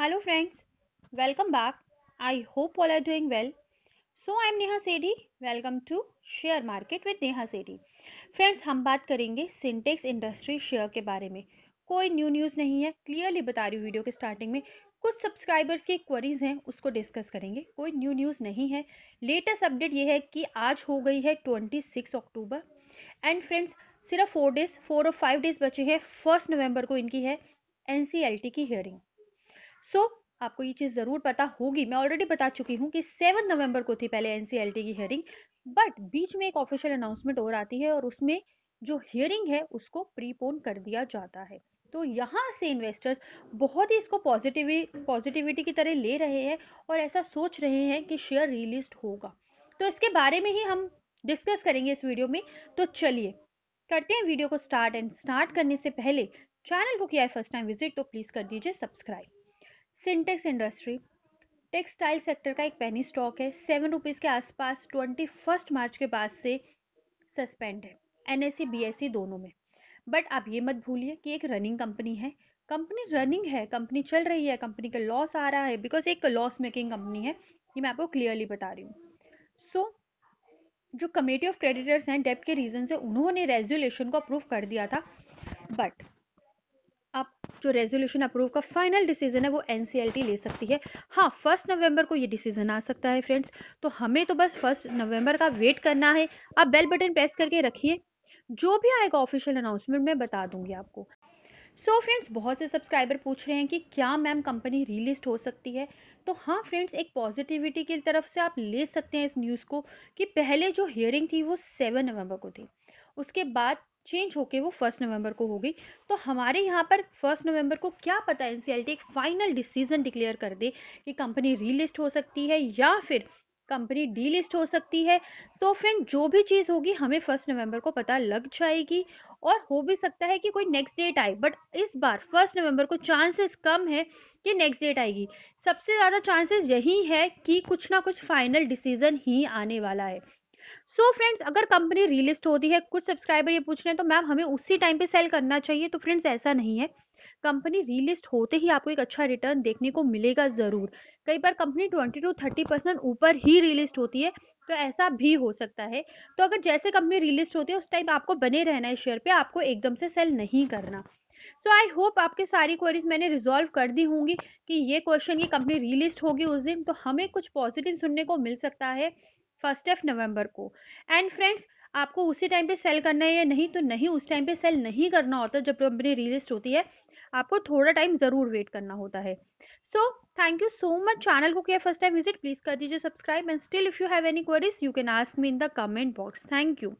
hello friends welcome back I hope all are doing well so I am Neha Sethi welcome to share market with Neha Sethi friends हम बात करेंगे syntax industry share के बारे में कोई new news नहीं है क्लियरली बता रही हूँ वीडियो के स्टार्टिंग में कुछ सब्सक्राइबर्स की क्वेरीज हैं उसको डिस्कस करेंगे कोई न्यू न्यूज़ नहीं है लेटेस्ट अपडेट ये है कि आज हो गई है 26 अक्टूबर एंड फ्रेंड्स सिर्फ फोर डेज फोर और फाइव डेज बचे हैं फर्स्ट नवंबर को इनकी है एनसीएलटी की हियरिंग सो so, आपको ये चीज़ ज़रूर पता होगी मैं ऑलरेडी बता चुकी हूँ कि सेवन नवंबर को थी पहले एनसीएलटी की हियरिंग बट बीच में एक ऑफिशियल अनाउंसमेंट और आती है और उसमें जो हियरिंग है उसको प्रीपोन कर दिया जाता है तो यहाँ से इन्वेस्टर्स बहुत ही इसको पॉजिटिवी पॉजिटिविटी की तरह ले रहे हैं और ऐसा सोच रहे हैं कि शेयर रिलीज होगा तो इसके बारे में ही हम डिस्कस करेंगे इस वीडियो में तो चलिए करते हैं वीडियो को स्टार्ट एंड स्टार्ट करने से पहले चैनल को किया है फर्स्ट टाइम विजिट तो प्लीज़ कर दीजिए subscribe Syntex industry textile sector का एक पैनी स्टॉक है सेवन रुपीज़ के आसपास ट्वेंटी फर्स्ट मार्च के बाद से सस्पेंड है एन एस सी दोनों में बट आप ये मत भूलिए कि एक रनिंग कंपनी है कंपनी रनिंग है कंपनी चल रही है कंपनी का लॉस आ रहा है बिकॉज एक लॉस मेकिंग कंपनी है ये मैं आपको क्लियरली बता रही हूँ सो so, जो कमेटी ऑफ क्रेडिटर्स हैं डेप के रीज़न से उन्होंने रेजुलेशन को अप्रूव कर दिया था बट जो रेजोल्यूशन अप्रूव का फाइनल डिसीजन है वो एनसीएलटी ले सकती है हाँ फर्स्ट नवंबर को ये डिसीजन आ सकता है फ्रेंड्स तो हमें तो बस फर्स्ट नवंबर का वेट करना है आप बेल बटन प्रेस करके रखिए जो भी आएगा ऑफिशियल अनाउंसमेंट मैं बता दूंगी आपको सो so फ्रेंड्स बहुत से सब्सक्राइबर पूछ रहे हैं कि क्या मैम कंपनी रिलिस्ट हो सकती है तो हाँ फ्रेंड्स एक पॉजिटिविटी की तरफ से आप ले सकते हैं इस न्यूज़ को कि पहले जो हियरिंग थी वो सेवन नवंबर को थी उसके बाद चेंज होके वो फर्स्ट नवंबर को होगी तो हमारे यहाँ पर फर्स्ट नवंबर को क्या पता एन e एक फाइनल डिसीजन डिक्लेयर कर दे कि कंपनी रीलिस्ट हो सकती है या फिर कंपनी डीलिस्ट हो सकती है तो फ्रेंड जो भी चीज़ होगी हमें फर्स्ट नवंबर को पता लग जाएगी और हो भी सकता है कि कोई नेक्स्ट डेट आए बट इस बार फर्स्ट नवंबर को चांसेस कम है कि नेक्स्ट डेट आएगी सबसे ज़्यादा चांसेस यही है कि कुछ ना कुछ फाइनल डिसीजन ही आने वाला है सो so फ्रेंड्स अगर कंपनी रिलिस्ट होती है कुछ सब्सक्राइबर ये पूछ रहे हैं तो मैम हमें उसी टाइम पे सेल करना चाहिए तो फ्रेंड्स ऐसा नहीं है कंपनी रीलिस्ट होते ही आपको एक अच्छा रिटर्न देखने को मिलेगा ज़रूर कई बार कंपनी 20 टू 30 परसेंट ऊपर ही रीलिस्ट होती है तो ऐसा भी हो सकता है तो अगर जैसे कंपनी रीलिस्ट होती है उस टाइम आपको बने रहना है शेयर पे आपको एकदम से सेल नहीं करना सो आई होप आपके सारी क्वेरीज मैंने रिजोल्व कर दी होंगी कि ये क्वेश्चन की कंपनी रीलिस्ट होगी उस दिन तो हमें कुछ पॉजिटिव सुनने को मिल सकता है फर्स्ट ऑफ नवंबर को एंड फ्रेंड्स आपको उसी टाइम पे सेल करना है या नहीं तो नहीं उस टाइम पे सेल नहीं करना होता जब कंपनी रिलिस्ट होती है आपको थोड़ा टाइम जरूर वेट करना होता है so thank you so much channel को किया फर्स्ट टाइम विजिट प्लीज कर दीजिए subscribe and still if you have any queries you can ask me in the comment box thank you